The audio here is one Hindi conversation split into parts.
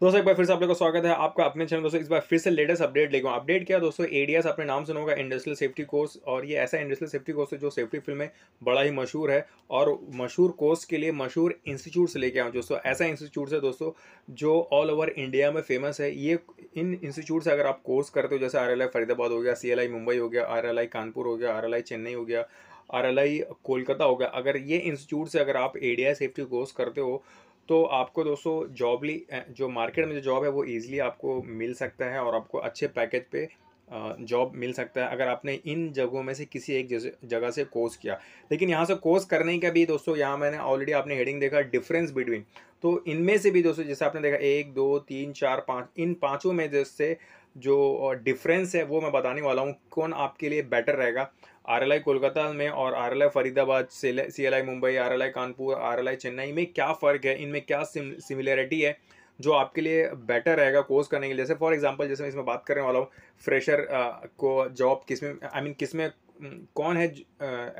दोस्तों एक बार फिर से आप लोगों का स्वागत है आपका अपने चैनल दोस्तों इस बार फिर से लेटेस्ट अपडेट लेकर अपडेट किया दोस्तों एडीएस अपने नाम सुना का इंडस्ट्रियल सेफ्टी कोर्स और ये ऐसा इंडस्ट्रियल सेफ्टी कोर्स है जो सेफ्टी फील्ड में बड़ा ही मशहूर है और मशहूर कोर्स के लिए मशहूर इंस्टीट्यूट से लेके आऊँ दोस्तों ऐसा इंस्टीट्यूट है दोस्तों जो ऑल ओवर इंडिया में फेमस है ये इन इंस्टीट्यूट से अगर आप कोर्स करते हो जैसे आर फरीदाबाद हो गया सी मुंबई हो गया आर कानपुर हो गया आर चेन्नई हो गया आर कोलकाता हो गया अगर ये इंस्टीट्यूट से अगर आप एडीएस सेफ्टी कोर्स करते हो तो आपको दोस्तों जॉबली जो मार्केट में जो जॉब है वो ईज़िली आपको मिल सकता है और आपको अच्छे पैकेज पे जॉब मिल सकता है अगर आपने इन जगहों में से किसी एक जगह से कोर्स किया लेकिन यहाँ से कोर्स करने का भी दोस्तों यहाँ मैंने ऑलरेडी आपने हेडिंग देखा डिफरेंस बिटवीन तो इनमें से भी दोस्तों जैसे आपने देखा एक दो तीन चार पाँच इन पाँचों में जैसे जो डिफरेंस है वो मैं बताने वाला हूँ कौन आपके लिए बेटर रहेगा आर एल आई कोलकाता में और R L I Faridabad C L I Mumbai R L I Kanpur R L I Chennai में क्या फ़र्क है इनमें क्या सिमिलरिटी है जो आपके लिए बेटर रहेगा कोर्स करने के लिए जैसे फॉर एग्जांपल जैसे मैं इसमें बात करने वाला हूँ फ्रेशर को जॉब किस में आई I मीन mean, किस में कौन है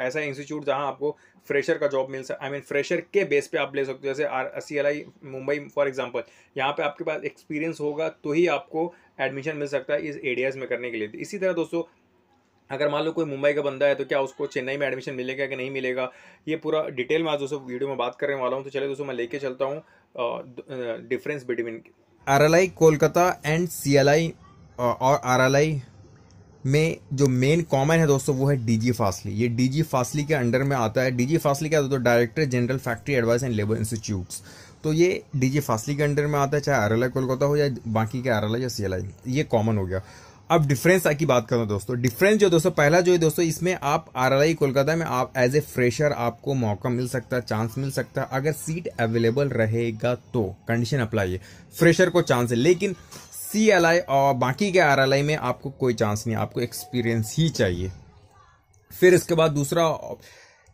ऐसा इंस्टीट्यूट जहाँ आपको फ्रेशर का जॉब मिल सकता आई मीन फ्रेशर के बेस पे आप ले सकते हो जैसे R C L I Mumbai for example यहाँ पे आपके पास एक्सपीरियंस होगा तो ही आपको एडमिशन मिल सकता है इस एरियाज़ में करने के लिए इसी तरह दोस्तों अगर मान लो कोई मुंबई का बंदा है तो क्या उसको चेन्नई में एडमिशन मिलेगा कि नहीं मिलेगा ये पूरा डिटेल में आज दोस्तों वीडियो में बात करने वाला हूँ तो चले दोस्तों मैं लेके चलता हूँ difference between R L I Kolkata and C L I और आर एल आई में जो मेन कॉमन है दोस्तों वो है डी जी फासली ये डी जी फासली के अंडर में आता है डी जी फासली क्या दोस्तों director general factory advice and labour institutes तो ये डी जी फासली के अंडर में आता है चाहे आर एल आई कोलकाता हो या बाकी के आर एल आई या सी एल आई ये कॉमन हो गया अब डिफरेंस की बात करूँ दोस्तों डिफरेंस जो दोस्तों पहला जो है दोस्तों इसमें आप आर कोलकाता में आप एज ए फ्रेशर आपको मौका मिल सकता है चांस मिल सकता है अगर सीट अवेलेबल रहेगा तो कंडीशन अप्लाई है फ्रेशर को चांस है लेकिन सी एल आई और बाकी के आर में आपको कोई चांस नहीं आपको एक्सपीरियंस ही चाहिए फिर इसके बाद दूसरा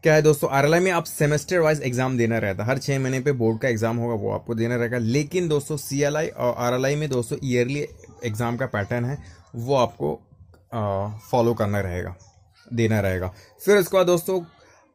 क्या है दोस्तों आर में आप सेमेस्टर वाइज एग्जाम देना रहता है हर छः महीने पे बोर्ड का एग्जाम होगा वो आपको देना रहेगा लेकिन दोस्तों सी और आर में दोस्तों ईयरली एग्ज़ाम का पैटर्न है वो आपको फॉलो करना रहेगा देना रहेगा फिर उसके बाद दोस्तों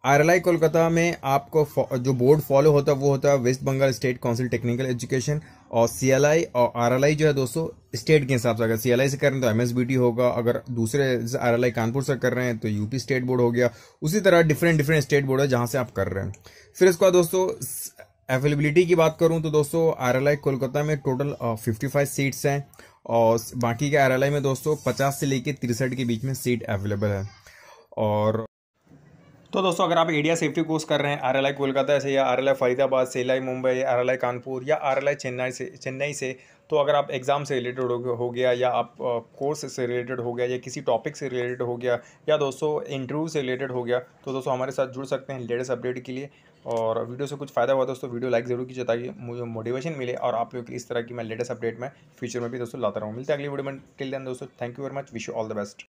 आर कोलकाता में आपको जो बोर्ड फॉलो होता है वो होता है West Bengal state council technical education और सी और आर जो है दोस्तों स्टेट के हिसाब से अगर सी से कर रहे हैं तो एम होगा अगर दूसरे आर एल कानपुर से कर रहे हैं तो यूपी स्टेट बोर्ड हो गया उसी तरह डिफरेंट डिफरेंट स्टेट बोर्ड है जहाँ से आप कर रहे हैं फिर इसके बाद दोस्तों अवेलेबिलिटी की बात करूँ तो दोस्तों आर कोलकाता में टोटल फिफ्टी सीट्स हैं और बाकी के आर में दोस्तों पचास से लेकर तिरसठ के बीच में सीट अवेलेबल है और तो दोस्तों अगर आप एडिया सेफ्टी कोर्स कर रहे हैं आर कोलकाता से या आर फरीदाबाद से एल मुंबई आर कानपुर या आर चेन्नई से चेन्नई से तो अगर आप एग्ज़ाम से रिलेटेड हो गया या आप कोर्स से रिलेटेड हो गया या किसी टॉपिक से रिलेटेड हो गया या दोस्तों इंटरव्यू से रिलेटेड हो गया तो दोस्तों हमारे साथ जुड़ सकते हैं लेटेस्ट अपडेट के लिए और वीडियो से कुछ फ़ायदा हुआ दोस्तों वीडियो लाइक ज़रूर कीजिए ताकि मुझे मोटिवेशन मिले और आप लोग इस तरह की मैं लेटेस्ट अपडेट में फ्यूचर में भी दोस्तों लाता हूँ मिलते अगली वीडियो में टिल देन दोस्तों thank you very much wish you all the best